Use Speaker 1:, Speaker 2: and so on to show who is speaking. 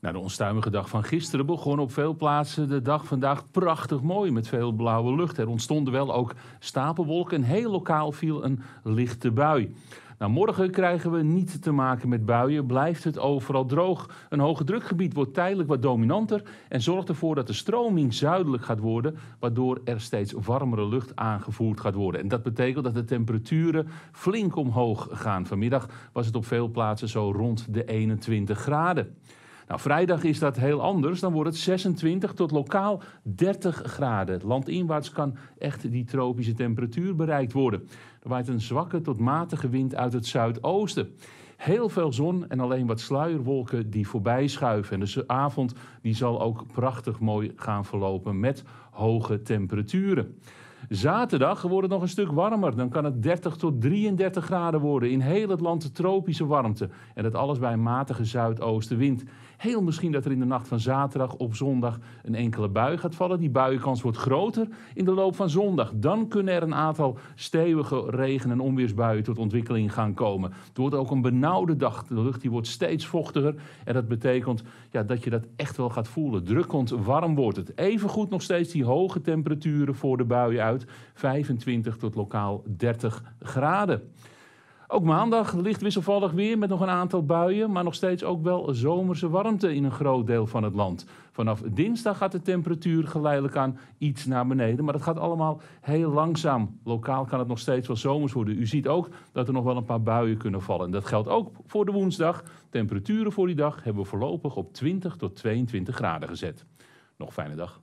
Speaker 1: Na nou, de onstuimige dag van gisteren begon op veel plaatsen de dag vandaag prachtig mooi met veel blauwe lucht. Er ontstonden wel ook stapelwolken en heel lokaal viel een lichte bui. Nou, morgen krijgen we niet te maken met buien. Blijft het overal droog. Een hoge drukgebied wordt tijdelijk wat dominanter en zorgt ervoor dat de stroming zuidelijk gaat worden, waardoor er steeds warmere lucht aangevoerd gaat worden. En dat betekent dat de temperaturen flink omhoog gaan. Vanmiddag was het op veel plaatsen zo rond de 21 graden. Nou, vrijdag is dat heel anders. Dan wordt het 26 tot lokaal 30 graden. Landinwaarts kan echt die tropische temperatuur bereikt worden. Er waait een zwakke tot matige wind uit het zuidoosten. Heel veel zon en alleen wat sluierwolken die voorbij schuiven. En dus de avond die zal ook prachtig mooi gaan verlopen met hoge temperaturen. Zaterdag wordt het nog een stuk warmer. Dan kan het 30 tot 33 graden worden. In heel het land de tropische warmte. En dat alles bij een matige zuidoostenwind. Heel misschien dat er in de nacht van zaterdag op zondag een enkele bui gaat vallen. Die buienkans wordt groter in de loop van zondag. Dan kunnen er een aantal stevige regen- en onweersbuien tot ontwikkeling gaan komen. Het wordt ook een benauwde dag. De lucht die wordt steeds vochtiger. En dat betekent ja, dat je dat echt wel gaat voelen. Drukkend warm wordt het. Even goed nog steeds die hoge temperaturen voor de buien uit. 25 tot lokaal 30 graden. Ook maandag ligt wisselvallig weer met nog een aantal buien, maar nog steeds ook wel zomerse warmte in een groot deel van het land. Vanaf dinsdag gaat de temperatuur geleidelijk aan iets naar beneden, maar dat gaat allemaal heel langzaam. Lokaal kan het nog steeds wel zomers worden. U ziet ook dat er nog wel een paar buien kunnen vallen. dat geldt ook voor de woensdag. Temperaturen voor die dag hebben we voorlopig op 20 tot 22 graden gezet. Nog fijne dag.